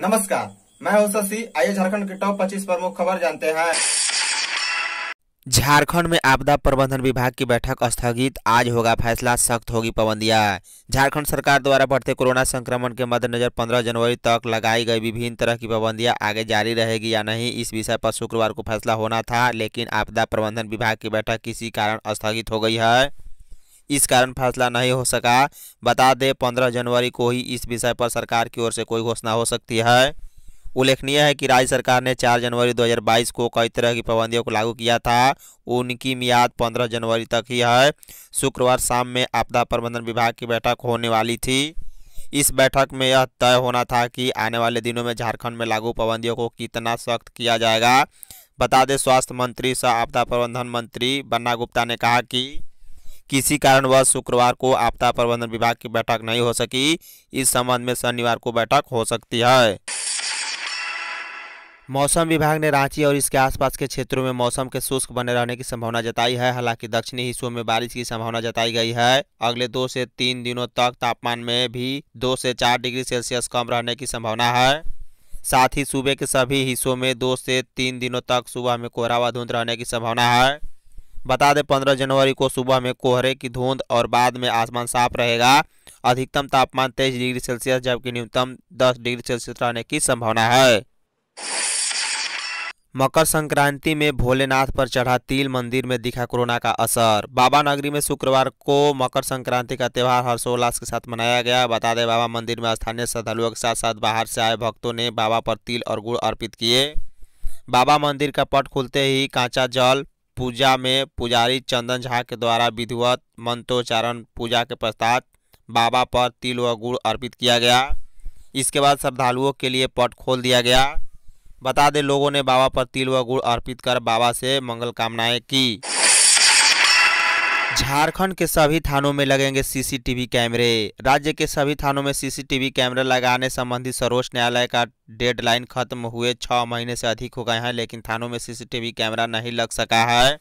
नमस्कार मैं हूं शशि आइए झारखंड के टॉप 25 प्रमुख खबर जानते हैं झारखंड में आपदा प्रबंधन विभाग की बैठक स्थगित आज होगा फैसला सख्त होगी पाबंदियां झारखंड सरकार द्वारा बढ़ते कोरोना संक्रमण के मद्देनजर 15 जनवरी तक लगाई गई विभिन्न तरह की पाबंदियां आगे जारी रहेगी या नहीं इस विषय पर शुक्रवार को फैसला होना था लेकिन आपदा प्रबंधन विभाग की बैठक किसी कारण स्थगित हो गई है इस कारण फैसला नहीं हो सका बता दें पंद्रह जनवरी को ही इस विषय पर सरकार की ओर से कोई घोषणा हो सकती है उल्लेखनीय है कि राज्य सरकार ने 4 जनवरी 2022 को कई तरह की पाबंदियों को लागू किया था उनकी मियाद 15 जनवरी तक ही है शुक्रवार शाम में आपदा प्रबंधन विभाग की बैठक होने वाली थी इस बैठक में यह तय होना था कि आने वाले दिनों में झारखंड में लागू पाबंदियों को कितना सख्त किया जाएगा बता दें स्वास्थ्य मंत्री सह आपदा प्रबंधन मंत्री बन्ना गुप्ता ने कहा कि किसी कारणवश शुक्रवार को आपदा प्रबंधन विभाग की बैठक नहीं हो सकी इस संबंध में शनिवार को बैठक हो सकती है मौसम विभाग ने रांची और इसके आसपास के क्षेत्रों में मौसम के शुष्क बने रहने की संभावना जताई है हालांकि दक्षिणी हिस्सों में बारिश की संभावना जताई गई है अगले दो से तीन दिनों तक तापमान में भी दो से चार डिग्री सेल्सियस कम रहने की संभावना है साथ ही सूबे के सभी हिस्सों में दो से तीन दिनों तक सुबह में कोहरा व धुंध रहने की संभावना है बता दें पंद्रह जनवरी को सुबह में कोहरे की धुंध और बाद में आसमान साफ रहेगा अधिकतम तापमान तेईस डिग्री सेल्सियस जबकि न्यूनतम दस डिग्री सेल्सियस रहने की संभावना है मकर संक्रांति में भोलेनाथ पर चढ़ा तिल मंदिर में दिखा कोरोना का असर बाबा नगरी में शुक्रवार को मकर संक्रांति का त्यौहार हर्षोल्लास के साथ मनाया गया बता दें बाबा मंदिर में स्थानीय श्रद्धालुओं के साथ साथ बाहर से आए भक्तों ने बाबा पर तिल और गुड़ अर्पित किए बाबा मंदिर का पट खुलते ही कांचा जल पूजा में पुजारी चंदन झा के द्वारा विधिवत मंत्रोच्चारण पूजा के पश्चात बाबा पर तिल व गुड़ अर्पित किया गया इसके बाद श्रद्धालुओं के लिए पट खोल दिया गया बता दें लोगों ने बाबा पर तिल व गुड़ अर्पित कर बाबा से मंगल कामनाएं की झारखंड के सभी थानों में लगेंगे सीसीटीवी कैमरे राज्य के सभी थानों में सीसीटीवी कैमरा लगाने संबंधी सर्वोच्च न्यायालय का डेडलाइन खत्म हुए छः महीने से अधिक हो गए हैं लेकिन थानों में सीसीटीवी कैमरा नहीं लग सका है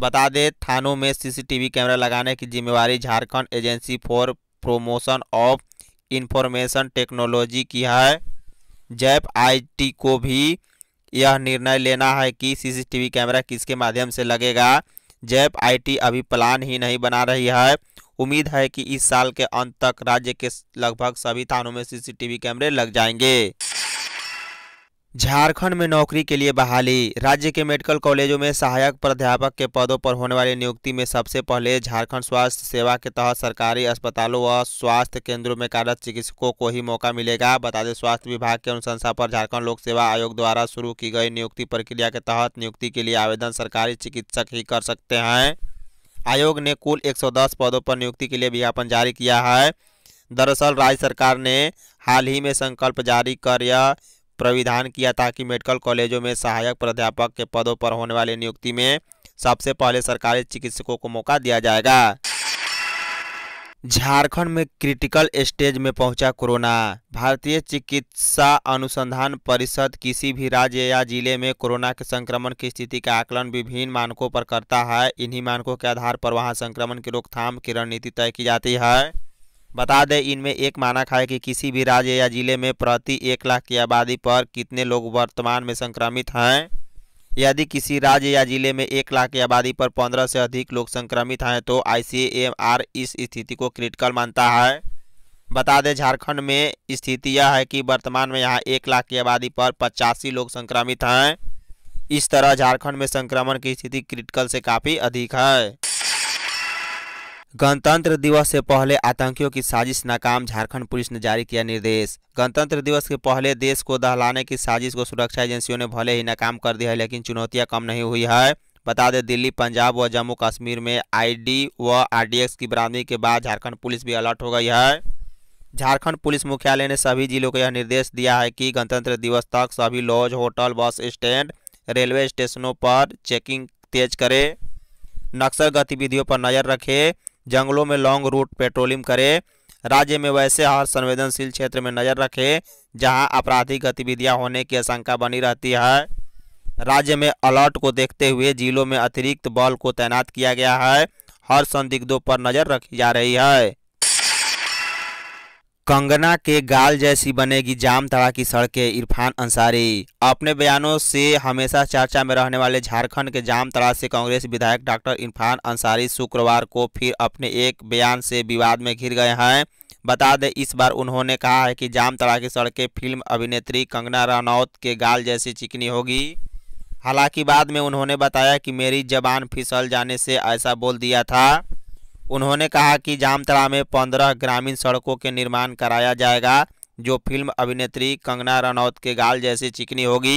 बता दें थानों में सीसीटीवी कैमरा लगाने की जिम्मेवारी Jharkhand agency for promotion of information technology की है जैप आई को भी यह निर्णय लेना है कि सीसीटीवी कैमरा किसके माध्यम से लगेगा जैप आईटी अभी प्लान ही नहीं बना रही है उम्मीद है कि इस साल के अंत तक राज्य के लगभग सभी थानों में सीसीटीवी कैमरे लग जाएंगे झारखंड में नौकरी के लिए बहाली राज्य के मेडिकल कॉलेजों में सहायक प्राध्यापक के पदों पर होने वाली नियुक्ति में सबसे पहले झारखंड स्वास्थ्य सेवा के तहत सरकारी अस्पतालों व स्वास्थ्य केंद्रों में कार्यरत चिकित्सकों को ही मौका मिलेगा बता दें स्वास्थ्य विभाग के अनुशंसा पर झारखंड लोक सेवा आयोग द्वारा शुरू की गई नियुक्ति प्रक्रिया के तहत नियुक्ति के लिए आवेदन सरकारी चिकित्सक ही कर सकते हैं आयोग ने कुल एक पदों पर नियुक्ति के लिए विज्ञापन जारी किया है दरअसल राज्य सरकार ने हाल ही में संकल्प जारी कर यह प्रविधान किया ताकि मेडिकल कॉलेजों में सहायक प्राध्यापक के पदों पर होने वाली नियुक्ति में सबसे पहले सरकारी चिकित्सकों को मौका दिया जाएगा झारखंड में क्रिटिकल स्टेज में पहुंचा कोरोना भारतीय चिकित्सा अनुसंधान परिषद किसी भी राज्य या जिले में कोरोना के संक्रमण की स्थिति का आकलन विभिन्न मानकों पर करता है इन्हीं मानकों के आधार पर वहां संक्रमण की रोकथाम की रणनीति तय की जाती है बता दें इनमें एक मानक है कि किसी भी राज्य या जिले में प्रति एक लाख की आबादी पर कितने लोग वर्तमान में संक्रमित हैं यदि किसी राज्य या जिले में एक लाख की आबादी पर पंद्रह से अधिक लोग संक्रमित हैं तो आई इस स्थिति को क्रिटिकल मानता है बता दें झारखंड में स्थिति यह है कि वर्तमान में यहाँ एक लाख की आबादी पर पचासी लोग संक्रमित हैं इस तरह झारखंड में संक्रमण की स्थिति क्रिटिकल से काफ़ी अधिक है गणतंत्र दिवस से पहले आतंकियों की साजिश नाकाम झारखंड पुलिस ने जारी किया निर्देश गणतंत्र दिवस के पहले देश को दहलाने की साजिश को सुरक्षा एजेंसियों ने भले ही नाकाम कर दिया है लेकिन चुनौतियां कम नहीं हुई है बता दें दिल्ली पंजाब व जम्मू कश्मीर में आईडी व आरडीएक्स की बरामदगी के बाद झारखंड पुलिस भी अलर्ट हो गई है झारखंड पुलिस मुख्यालय ने सभी जिलों को यह निर्देश दिया है कि गणतंत्र दिवस तक सभी lodge hotel bus stand railway स्टेशनों पर चेकिंग तेज करे नक्सल गतिविधियों पर नजर रखे जंगलों में लॉन्ग रूट पेट्रोलिंग करे राज्य में वैसे हर संवेदनशील क्षेत्र में नजर रखे जहां आपराधिक गतिविधियां होने की आशंका बनी रहती है राज्य में अलर्ट को देखते हुए जिलों में अतिरिक्त बल को तैनात किया गया है हर संदिग्धों पर नज़र रखी जा रही है कंगना के गाल जैसी बनेगी जामताड़ा की सड़कें इरफान अंसारी अपने बयानों से हमेशा चर्चा में रहने वाले झारखंड के जामताड़ा से कांग्रेस विधायक डॉक्टर इरफान अंसारी शुक्रवार को फिर अपने एक बयान से विवाद में घिर गए हैं बता दें इस बार उन्होंने कहा है कि जामताड़ा की सड़कें फिल्म अभिनेत्री कंगना रनौत के गाल जैसी चिकनी होगी हालांकि बाद में उन्होंने बताया कि मेरी जबान फिसल जाने से ऐसा बोल दिया था उन्होंने कहा कि जामतरा में पंद्रह ग्रामीण सड़कों के निर्माण कराया जाएगा जो फिल्म अभिनेत्री कंगना रनौत के गाल जैसी चिकनी होगी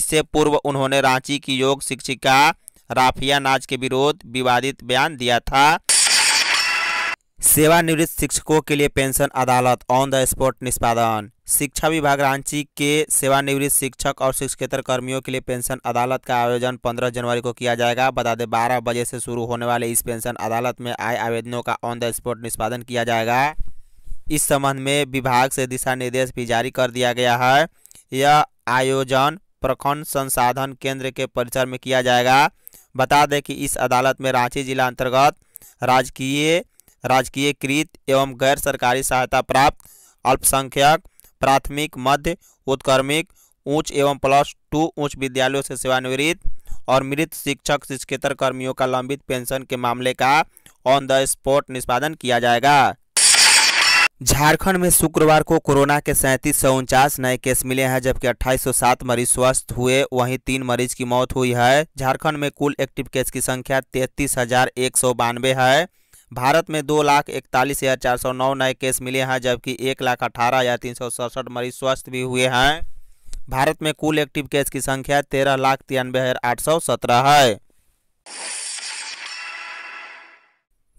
इससे पूर्व उन्होंने रांची की योग शिक्षिका राफिया नाज के विरोध विवादित बयान दिया था सेवानिवृत्त शिक्षकों के लिए पेंशन अदालत ऑन द स्पॉट निष्पादन शिक्षा विभाग रांची के सेवानिवृत्त शिक्षक और शिक्षकेतर कर्मियों के लिए पेंशन अदालत का आयोजन 15 जनवरी को किया जाएगा बता दें बारह बजे से शुरू होने वाले इस पेंशन अदालत में आए आवेदनों का ऑन द स्पॉट निष्पादन किया जाएगा इस संबंध में विभाग से दिशा निर्देश भी जारी कर दिया गया है यह आयोजन प्रखंड संसाधन केंद्र के परिसर में किया जाएगा बता दें कि इस अदालत में रांची जिला अंतर्गत राजकीय राजकीय कृत एवं गैर सरकारी सहायता प्राप्त अल्पसंख्यक प्राथमिक मध्य उत्कर्मिक उच्च एवं प्लस टू उच्च विद्यालयों से सेवानिवृत्त और मृत शिक्षक शिक्षकेतर कर्मियों का लंबित पेंशन के मामले का ऑन द स्पॉट निष्पादन किया जाएगा झारखंड में शुक्रवार को कोरोना के सैंतीस सौ उनचास नए केस मिले हैं जबकि 2807 मरीज स्वस्थ हुए वहीं तीन मरीज की मौत हुई है झारखंड में कुल एक्टिव केस की संख्या तैतीस हजार एक सौ बानवे है भारत में दो लाख इकतालीस हज़ार चार सौ नौ नए केस मिले हैं जबकि एक लाख अठारह हज़ार तीन सौ सड़सठ मरीज स्वस्थ भी हुए हैं भारत में कुल एक्टिव केस की संख्या तेरह लाख तिरानबे हज़ार आठ सौ सत्रह है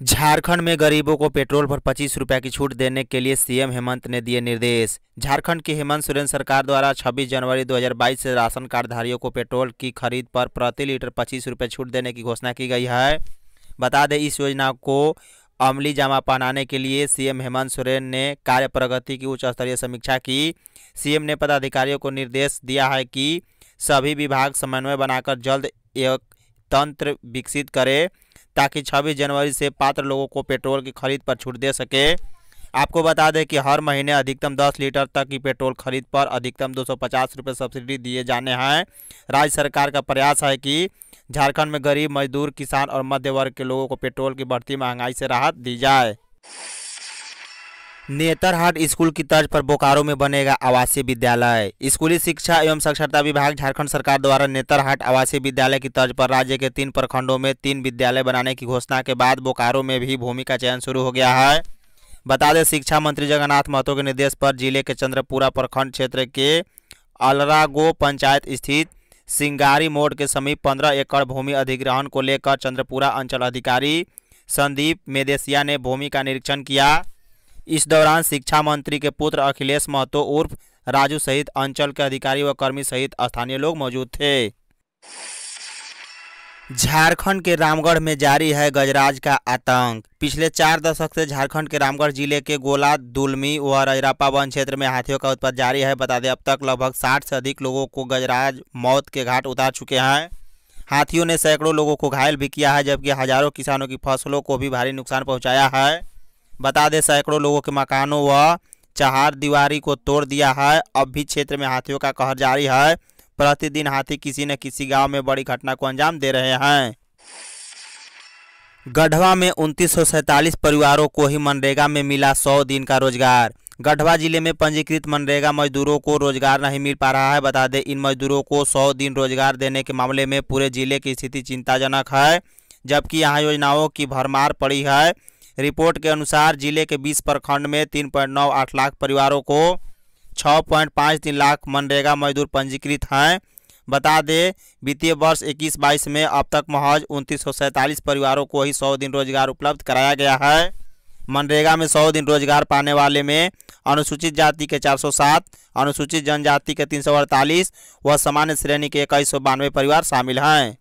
झारखंड में गरीबों को पेट्रोल पर पच्चीस रुपये की छूट देने के लिए सीएम हेमंत ने दिए निर्देश झारखंड की हेमंत सोरेन सरकार द्वारा 26 जनवरी 2022 से राशन कार्डधारियों को पेट्रोल की खरीद पर प्रति लीटर पच्चीस रुपए छूट देने की घोषणा की गई है बता दें इस योजना को अमली जामा पहनाने के लिए सीएम हेमंत सोरेन ने कार्य प्रगति की उच्च स्तरीय समीक्षा की सीएम ने पदाधिकारियों को निर्देश दिया है कि सभी विभाग समन्वय बनाकर जल्द एक तंत्र विकसित करें ताकि 26 जनवरी से पात्र लोगों को पेट्रोल की खरीद पर छूट दे सके आपको बता दें कि हर महीने अधिकतम दस लीटर तक की पेट्रोल खरीद पर अधिकतम दो सौ सब्सिडी दिए जाने हैं राज्य सरकार का प्रयास है कि झारखंड में गरीब मजदूर किसान और मध्य वर्ग के लोगों को पेट्रोल की बढ़ती महंगाई से राहत दी जाए नेतरहाट स्कूल की तर्ज पर बोकारो में बनेगा आवासीय विद्यालय स्कूली शिक्षा एवं साक्षरता विभाग झारखंड सरकार द्वारा नेतरहाट आवासीय विद्यालय की तर्ज पर राज्य के तीन प्रखंडों में तीन विद्यालय बनाने की घोषणा के बाद बोकारो में भी भूमि का चयन शुरू हो गया है बता दें शिक्षा मंत्री जगन्नाथ महतो के निर्देश पर जिले के चंद्रपुरा प्रखंड क्षेत्र के अलरागो पंचायत स्थित सिंगारी मोड़ के समीप पंद्रह एकड़ भूमि अधिग्रहण को लेकर चंद्रपुरा अंचल अधिकारी संदीप मेदेसिया ने भूमि का निरीक्षण किया इस दौरान शिक्षा मंत्री के पुत्र अखिलेश महतो उर्फ राजू सहित अंचल के अधिकारी व कर्मी सहित स्थानीय लोग मौजूद थे झारखंड के रामगढ़ में जारी है गजराज का आतंक पिछले चार दशक से झारखंड के रामगढ़ जिले के गोला दुलमी व रजरापा वन क्षेत्र में हाथियों का उत्पाद जारी है बता दें अब तक लगभग साठ से अधिक लोगों को गजराज मौत के घाट उतार चुके हैं हाथियों ने सैकड़ों लोगों को घायल भी किया है जबकि हजारों किसानों की फसलों को भी भारी नुकसान पहुँचाया है बता दें सैकड़ों लोगों के मकानों व चहार दीवारी को तोड़ दिया है अब भी क्षेत्र में हाथियों का कहर जारी है प्रतिदिन हाथी किसी न किसी गांव में बड़ी घटना को अंजाम दे रहे हैं गढ़वा में उनतीस परिवारों को ही मनरेगा में मिला सौ दिन का रोजगार गढ़वा जिले में पंजीकृत मनरेगा मजदूरों को रोजगार नहीं मिल पा रहा है बता दें इन मजदूरों को सौ दिन रोजगार देने के मामले में पूरे जिले की स्थिति चिंताजनक है जबकि यहाँ योजनाओं की भरमार पड़ी है रिपोर्ट के अनुसार जिले के 20 प्रखंड में 3.98 लाख परिवारों को छः पॉइंट पाँच तीन लाख मनरेगा मजदूर पंजीकृत हैं बता दें वित्तीय वर्ष इक्कीस बाईस में अब तक महज उनतीस परिवारों को ही सौ दिन रोजगार उपलब्ध कराया गया है मनरेगा में सौ दिन रोजगार पाने वाले में अनुसूचित जाति के 407, अनुसूचित जनजाति के तीन व सामान्य श्रेणी के इक्कीस परिवार शामिल हैं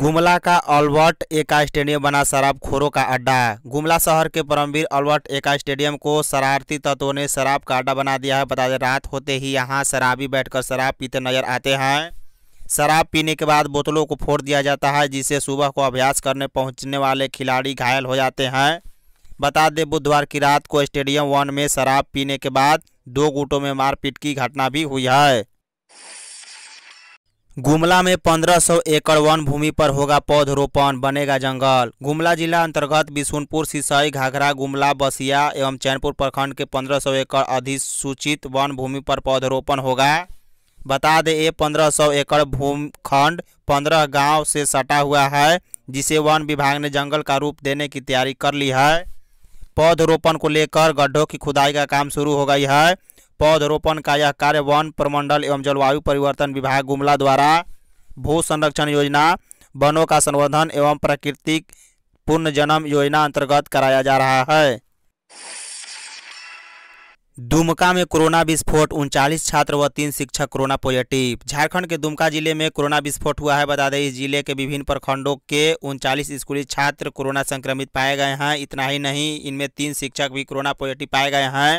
गुमला का अल्बर्ट एका स्टेडियम बना शराब खोरों का अड्डा गुमला शहर के परमवीर अल्बर्ट एका स्टेडियम को शरारती तत्वों ने शराब का अड्डा बना दिया है बता दें रात होते ही यहां शराबी बैठकर शराब पीते नजर आते हैं शराब पीने के बाद बोतलों को फोड़ दिया जाता है जिससे सुबह को अभ्यास करने पहुँचने वाले खिलाड़ी घायल हो जाते हैं बता दें बुधवार की रात को स्टेडियम वन में शराब पीने के बाद दो गुटों में मारपीट की घटना भी हुई है गुमला में 1500 एकड़ वन भूमि पर होगा पौधरोपण बनेगा जंगल गुमला जिला अंतर्गत बिशुनपुर सिसई घाघरा गुमला बसिया एवं चैनपुर प्रखंड के 1500 एकड़ अधिसूचित वन भूमि पर पौधरोपण होगा बता दें ये 1500 एकड़ भूखंड 15 गांव से सटा हुआ है जिसे वन विभाग ने जंगल का रूप देने की तैयारी कर ली है पौधरोपण को लेकर गड्ढों की खुदाई का काम शुरू हो गई है पौधरोपण का यह कार्य वन प्रमंडल एवं जलवायु परिवर्तन विभाग गुमला द्वारा भू संरक्षण योजना वनों का संवर्धन एवं प्राकृतिक पुनर्जन्म योजना अंतर्गत कराया जा रहा है दुमका में कोरोना विस्फोट उनचालीस छात्र व तीन शिक्षक कोरोना पॉजिटिव झारखंड के दुमका जिले में कोरोना विस्फोट हुआ है बता दें इस जिले के विभिन्न प्रखंडों के उनचालीस स्कूली छात्र कोरोना संक्रमित पाए गए हैं इतना ही नहीं इनमें तीन शिक्षक भी कोरोना पॉजिटिव पाए गए हैं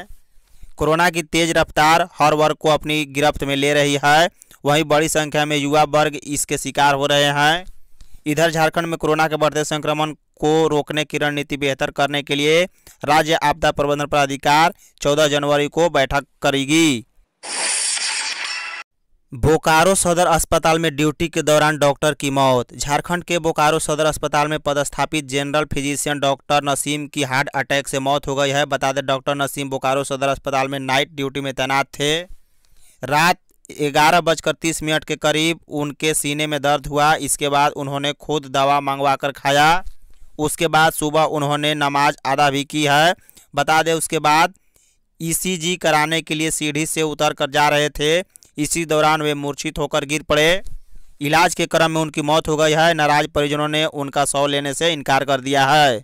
कोरोना की तेज रफ्तार हर वर्ग को अपनी गिरफ्त में ले रही है वहीं बड़ी संख्या में युवा वर्ग इसके शिकार हो रहे हैं इधर झारखंड में कोरोना के बढ़ते संक्रमण को रोकने की रणनीति बेहतर करने के लिए राज्य आपदा प्रबंधन प्राधिकार 14 जनवरी को बैठक करेगी बोकारो सदर अस्पताल में ड्यूटी के दौरान डॉक्टर की मौत झारखंड के बोकारो सदर अस्पताल में पदस्थापित जनरल फिजिशियन डॉक्टर नसीम की हार्ट अटैक से मौत हो गई है बता दें डॉक्टर नसीम बोकारो सदर अस्पताल में नाइट ड्यूटी में तैनात थे रात ग्यारह बजकर तीस मिनट के करीब उनके सीने में दर्द हुआ इसके बाद उन्होंने खुद दवा मंगवा कर खाया उसके बाद सुबह उन्होंने नमाज अदा भी की है बता दें उसके बाद ई कराने के लिए सीढ़ी से उतर कर जा रहे थे इसी दौरान वे मूर्छित होकर गिर पड़े इलाज के क्रम में उनकी मौत हो गई है नाराज परिजनों ने उनका शव लेने से इनकार कर दिया है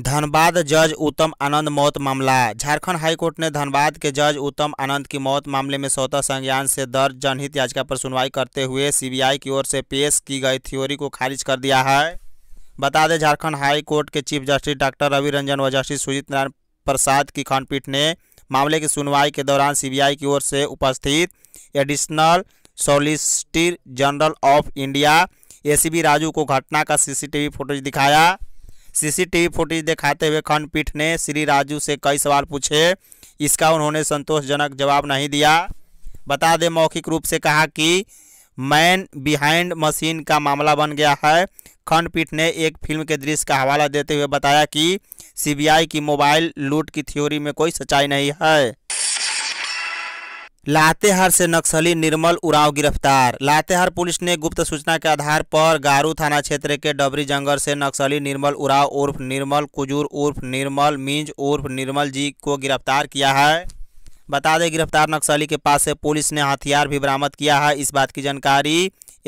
धनबाद जज उत्तम आनंद मौत मामला झारखंड हाईकोर्ट ने धनबाद के जज उत्तम आनंद की मौत मामले में स्वतः संज्ञान से दर्ज जनहित याचिका पर सुनवाई करते हुए सीबीआई की ओर से पेश की गई थ्योरी को खारिज कर दिया है बता दें झारखंड हाई कोर्ट के chief justice doctor Ravi Ranjan व जस्टिस सुजीत नारायण प्रसाद की खंडपीठ ने मामले की सुनवाई के दौरान सीबीआई की ओर से उपस्थित additional solicitor general of India ACB Raju को घटना का सीसीटीवी फुटेज दिखाया सीसीटीवी फुटेज दिखाते हुए खंडपीठ ने श्री राजू से कई सवाल पूछे इसका उन्होंने संतोषजनक जवाब नहीं दिया बता दें मौखिक रूप से कहा कि मैन बिहाइंड मशीन का मामला बन गया है खंडपीठ ने एक फिल्म के दृश्य का हवाला देते हुए बताया कि सीबीआई की मोबाइल लूट की थ्योरी में कोई सच्चाई नहीं है लातेहार से नक्सली निर्मल उराव गिरफ्तार लातेहार पुलिस ने गुप्त सूचना के आधार पर गारू थाना क्षेत्र के डबरी जंगल से नक्सली निर्मल उराव उर्फ निर्मल कुजूर उर्फ निर्मल मिंज उर्फ निर्मल जी को गिरफ्तार किया है बता दें गिरफ्तार नक्सली के पास से पुलिस ने हथियार भी बरामद किया है इस बात की जानकारी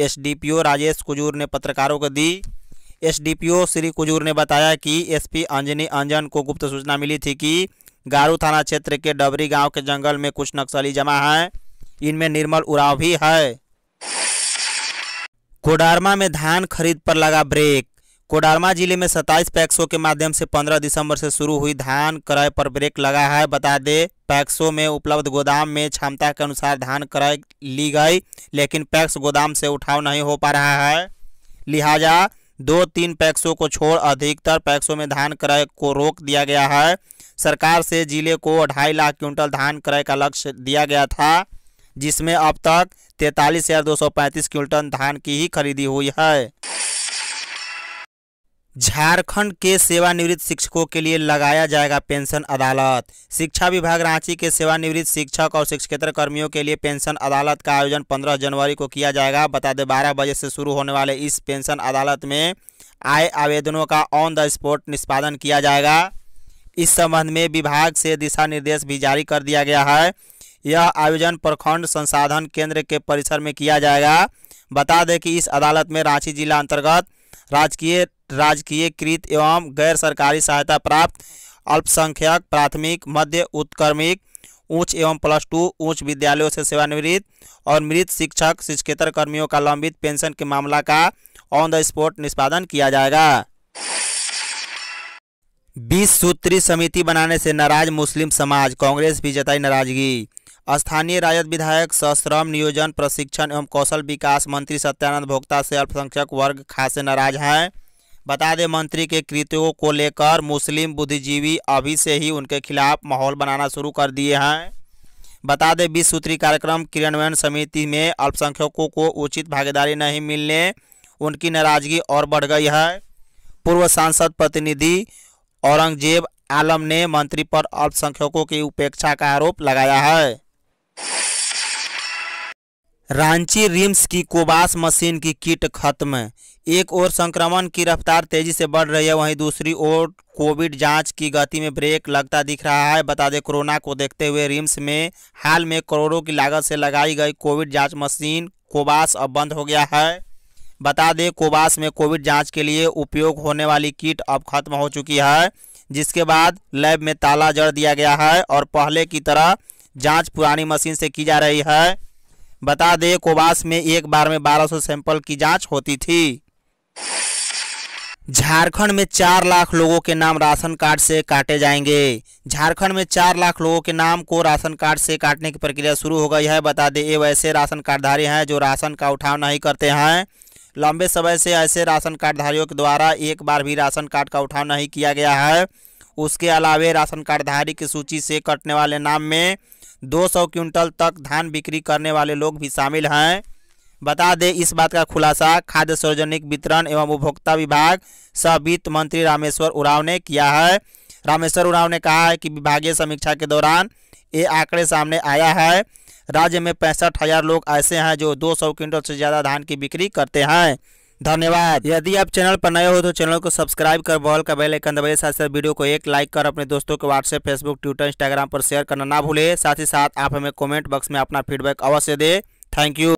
एसडीपीओ राजेश कुजूर ने पत्रकारों को दी एसडीपीओ श्री कुजूर ने बताया कि एसपी अंजनी अंजन को गुप्त सूचना मिली थी कि गारू थाना क्षेत्र के डबरी गांव के जंगल में कुछ नक्सली जमा हैं इनमें निर्मल उराव भी है कोडारमा में धान खरीद पर लगा ब्रेक कोडरमा जिले में सत्ताईस पैक्सों के माध्यम से 15 दिसंबर से शुरू हुई धान क्रय पर ब्रेक लगा है बता दें पैक्सों में उपलब्ध गोदाम में क्षमता के अनुसार धान क्रय ली गई लेकिन पैक्स गोदाम से उठाव नहीं हो पा रहा है लिहाजा दो तीन पैक्सों को छोड़ अधिकतर पैक्सों में धान क्रय को रोक दिया गया है सरकार से जिले को ढाई लाख क्विंटल धान क्रय का लक्ष्य दिया गया था जिसमें अब तक तैंतालीस हज़ार दो सौ पैंतीस क्विंटल धान की ही खरीदी हुई है झारखंड के सेवानिवृत्त शिक्षकों के लिए लगाया जाएगा पेंशन अदालत शिक्षा विभाग रांची के सेवानिवृत्त शिक्षक और शिक्षकेतर कर्मियों के लिए पेंशन अदालत का आयोजन 15 जनवरी को किया जाएगा बता दें बारह बजे से शुरू होने वाले इस पेंशन अदालत में आए आवेदनों का ऑन द स्पॉट निष्पादन किया जाएगा इस संबंध में विभाग से दिशा निर्देश भी जारी कर दिया गया है यह आयोजन प्रखंड संसाधन केंद्र के परिसर में किया जाएगा बता दें कि इस अदालत में रांची जिला अंतर्गत राजकीय राजकीय कृत एवं गैर सरकारी सहायता प्राप्त अल्पसंख्यक प्राथमिक मध्य उत्क्रमिक उच्च एवं प्लस टू उच्च विद्यालयों से सेवानिवृत्त और मृत शिक्षक शिक्षकेतर कर्मियों का लंबित पेंशन के मामला का ऑन द स्पॉट निष्पादन किया जाएगा बीस सूत्री समिति बनाने से नाराज मुस्लिम समाज कांग्रेस भी जताई नाराजगी स्थानीय राजद विधायक सश्रम नियोजन प्रशिक्षण एवं कौशल विकास मंत्री सत्यानंद भोक्ता से अल्पसंख्यक वर्ग खासे नाराज हैं बता दें मंत्री के कृत्यों को लेकर मुस्लिम बुद्धिजीवी अभी से ही उनके खिलाफ माहौल बनाना शुरू कर दिए हैं बता दें बीस सूत्री कार्यक्रम क्रियान्वयन समिति में अल्पसंख्यकों को उचित भागीदारी नहीं मिलने उनकी नाराजगी और बढ़ गई है पूर्व सांसद प्रतिनिधि औरंगजेब आलम ने मंत्री पर अल्पसंख्यकों की उपेक्षा का आरोप लगाया है रांची रिम्स की कोबास मशीन की किट खत्म एक ओर संक्रमण की रफ्तार तेजी से बढ़ रही है वहीं दूसरी ओर कोविड जांच की गति में ब्रेक लगता दिख रहा है बता दें कोरोना को देखते हुए रिम्स में हाल में करोड़ों की लागत से लगाई गई कोविड जांच मशीन कोबास अब बंद हो गया है बता दें कोबास में कोविड जाँच के लिए उपयोग होने वाली किट अब खत्म हो चुकी है जिसके बाद लैब में ताला जड़ दिया गया है और पहले की तरह जाँच पुरानी मशीन से की जा रही है बता दें कोबास में एक बार में 1200 सैंपल की जांच होती थी झारखंड में चार लाख लोगों के नाम राशन कार्ड से काटे जाएंगे झारखंड में चार लाख लोगों के नाम को राशन कार्ड से काटने की प्रक्रिया शुरू हो गई है बता दें ये वैसे राशन कार्डधारी हैं जो राशन का उठाव नहीं करते हैं लंबे समय से ऐसे राशन कार्डधारियों के द्वारा एक बार भी राशन कार्ड का उठाव नहीं किया गया है उसके अलावे राशन कार्डधारी की सूची से कटने वाले नाम में 200 क्विंटल तक धान बिक्री करने वाले लोग भी शामिल हैं बता दें इस बात का खुलासा खाद्य सार्वजनिक वितरण एवं उपभोक्ता विभाग सह वित्त मंत्री रामेश्वर उराव ने किया है रामेश्वर उराव ने कहा है कि विभागीय समीक्षा के दौरान ये आंकड़े सामने आया है राज्य में पैंसठ हज़ार लोग ऐसे हैं जो सौ क्विंटल से ज़्यादा धान की बिक्री करते हैं धन्यवाद यदि आप चैनल पर नए हो तो चैनल को सब्सक्राइब कर बॉल का बेल आइकन दबाइए साथ साथ वीडियो को एक लाइक कर अपने दोस्तों को व्हाट्सएप फेसबुक ट्विटर इंस्टाग्राम पर शेयर करना ना भूले साथ ही साथ आप हमें कमेंट बॉक्स में अपना फीडबैक अवश्य दे थैंक यू